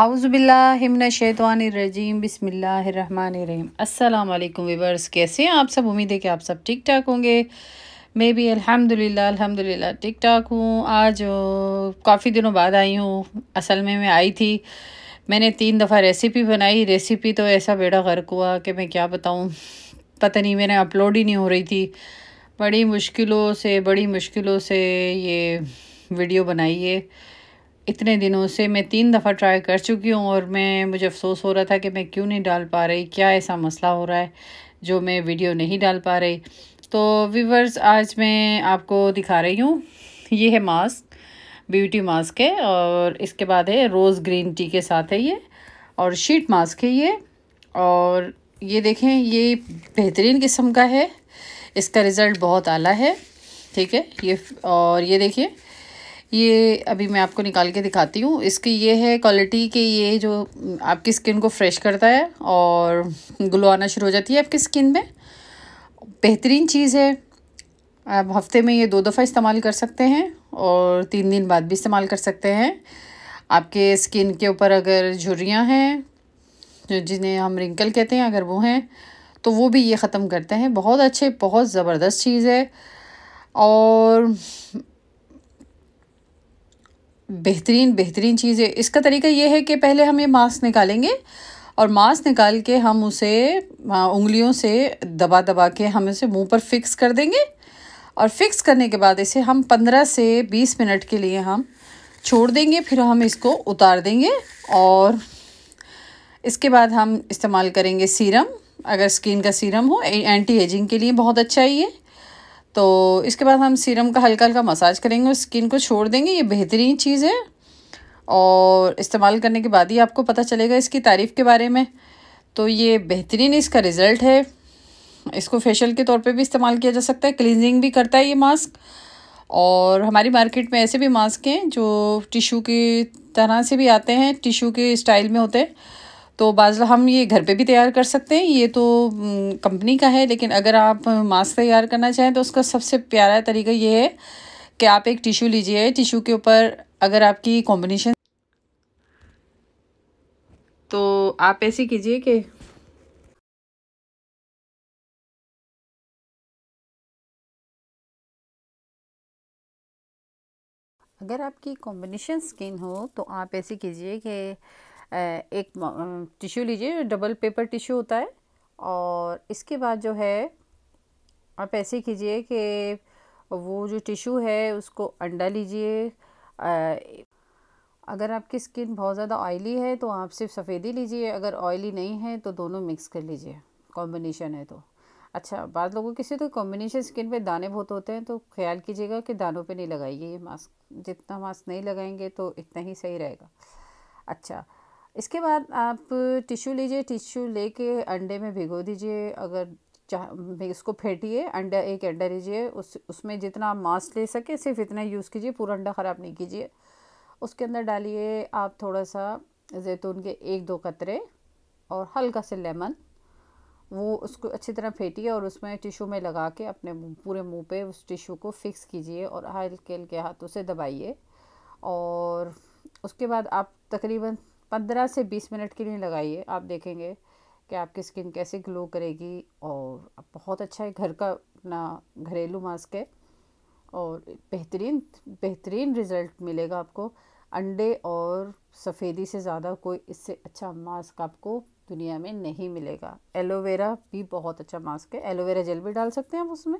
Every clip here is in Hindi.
आउज़बिल्लाशैतवानरजीम बसमीम अल्लाम वीवर्स कैसे हैं आप सब उम्मीद है कि आप सब ठीक ठाक होंगे मैं भी अल्हम्दुलिल्लाह अल्हम्दुलिल्लाह ठीक ठाक हूँ आज काफ़ी दिनों बाद आई हूँ असल में मैं आई थी मैंने तीन दफ़ा रेसिपी बनाई रेसिपी तो ऐसा बेड़ा गर्क हुआ कि मैं क्या बताऊँ पता नहीं मैंने अपलोड ही नहीं हो रही थी बड़ी मुश्किलों से बड़ी मुश्किलों से ये वीडियो बनाई है इतने दिनों से मैं तीन दफ़ा ट्राई कर चुकी हूँ और मैं मुझे अफसोस हो रहा था कि मैं क्यों नहीं डाल पा रही क्या ऐसा मसला हो रहा है जो मैं वीडियो नहीं डाल पा रही तो वीवर्स आज मैं आपको दिखा रही हूँ ये है मास्क ब्यूटी मास्क है और इसके बाद है रोज़ ग्रीन टी के साथ है ये और शीट मास्क है ये और ये देखें ये बेहतरीन किस्म का है इसका रिज़ल्ट बहुत आला है ठीक है ये और ये देखिए ये अभी मैं आपको निकाल के दिखाती हूँ इसकी ये है क्वालिटी कि ये जो आपकी स्किन को फ्रेश करता है और ग्लो आना शुरू हो जाती है आपकी स्किन में बेहतरीन चीज़ है आप हफ्ते में ये दो दफ़ा इस्तेमाल कर सकते हैं और तीन दिन बाद भी इस्तेमाल कर सकते हैं आपके स्किन के ऊपर अगर झुर्रियाँ हैं जो जिन्हें हम रिंकल कहते हैं अगर वो हैं तो वो भी ये ख़त्म करते हैं बहुत अच्छे बहुत ज़बरदस्त चीज़ है और बेहतरीन बेहतरीन चीज़ है इसका तरीका ये है कि पहले हम ये मास्क निकालेंगे और मांस निकाल के हम उसे उंगलियों से दबा दबा के हम इसे मुंह पर फिक्स कर देंगे और फिक्स करने के बाद इसे हम पंद्रह से बीस मिनट के लिए हम छोड़ देंगे फिर हम इसको उतार देंगे और इसके बाद हम इस्तेमाल करेंगे सीरम अगर स्किन का सीरम हो एंटी एजिंग के लिए बहुत अच्छा है ये तो इसके बाद हम सीरम का हल्का हल्का मसाज करेंगे और स्किन को छोड़ देंगे ये बेहतरीन चीज़ है और इस्तेमाल करने के बाद ही आपको पता चलेगा इसकी तारीफ़ के बारे में तो ये बेहतरीन इसका रिज़ल्ट है इसको फेशियल के तौर पे भी इस्तेमाल किया जा सकता है क्लिनजिंग भी करता है ये मास्क और हमारी मार्केट में ऐसे भी मास्क हैं जो टिशू की तरह से भी आते हैं टिशू के स्टाइल में होते हैं तो बाजला हम ये घर पे भी तैयार कर सकते हैं ये तो कंपनी का है लेकिन अगर आप मास्क तैयार करना चाहें तो उसका सबसे प्यारा तरीका ये है कि आप एक टिशू लीजिए टिशू के ऊपर अगर आपकी कॉम्बिनेशन तो आप ऐसे कीजिए कि अगर आपकी कॉम्बिनेशन स्किन हो तो आप ऐसे कीजिए कि एक टिश्यू लीजिए डबल पेपर टिश्यू होता है और इसके बाद जो है आप ऐसे कीजिए कि वो जो टिश्यू है उसको अंडा लीजिए अगर आपकी स्किन बहुत ज़्यादा ऑयली है तो आप सिर्फ सफ़ेदी लीजिए अगर ऑयली नहीं है तो दोनों मिक्स कर लीजिए कॉम्बिनेशन है तो अच्छा बाद लोगों के से तो कॉम्बिनेशन स्किन पे दाने बहुत होते हैं तो ख्याल कीजिएगा कि दानों पे नहीं लगाइए ये मास्क जितना मास्क नहीं लगाएंगे तो इतना ही सही रहेगा अच्छा इसके बाद आप टिश्यू लीजिए टिश्यू लेके अंडे में भिगो दीजिए अगर चाह इसको फेंटिए अंडा एक अंडा लीजिए उस उसमें जितना आप मांस ले सके सिर्फ इतना यूज़ कीजिए पूरा अंडा ख़राब नहीं कीजिए उसके अंदर डालिए आप थोड़ा सा जैतून के एक दो कतरे और हल्का से लेमन वो उसको अच्छी तरह फेंटिए और उसमें टिशू में लगा के अपने पूरे मुंह पे उस टिशू को फिक्स कीजिए और हल्के हल्के हाथों से दबाइए और उसके बाद आप तकरीबन पंद्रह से बीस मिनट के लिए लगाइए आप देखेंगे कि आपकी स्किन कैसे ग्लो करेगी और बहुत अच्छा है घर का अपना घरेलू मास्क है और बेहतरीन बेहतरीन रिज़ल्ट मिलेगा आपको अंडे और सफ़ेदी से ज़्यादा कोई इससे अच्छा मास्क आपको दुनिया में नहीं मिलेगा एलोवेरा भी बहुत अच्छा मास्क है एलोवेरा जेल भी डाल सकते हैं आप उसमें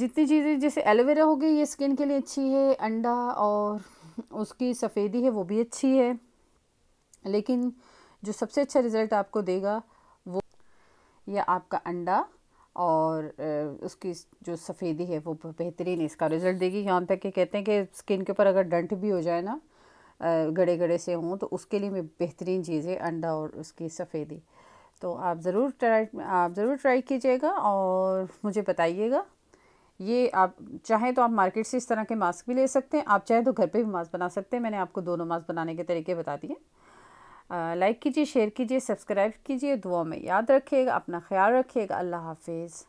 जितनी चीज़ें जैसे एलोवेरा हो गई ये स्किन के लिए अच्छी है अंडा और उसकी सफ़ेदी है वो भी अच्छी है लेकिन जो सबसे अच्छा रिज़ल्ट आपको देगा वो या आपका अंडा और उसकी जो सफ़ेदी है वो बेहतरीन इसका रिज़ल्ट देगी यहाँ तक कि कहते हैं कि स्किन के ऊपर अगर डंट भी हो जाए ना गड़े गड़े से हों तो उसके लिए मैं बेहतरीन चीज़ है अंडा और उसकी सफ़ेदी तो आप ज़रूर ट्राई आप ज़रूर ट्राई कीजिएगा और मुझे बताइएगा ये आप चाहें तो आप मार्केट से इस तरह के मास्क भी ले सकते हैं आप चाहें तो घर पे भी मास्क बना सकते हैं मैंने आपको दोनों मास्क बनाने के तरीके बता दिए लाइक कीजिए शेयर कीजिए सब्सक्राइब कीजिए दुआ में याद रखिएगा अपना ख्याल रखिएगा अल्लाह हाफिज़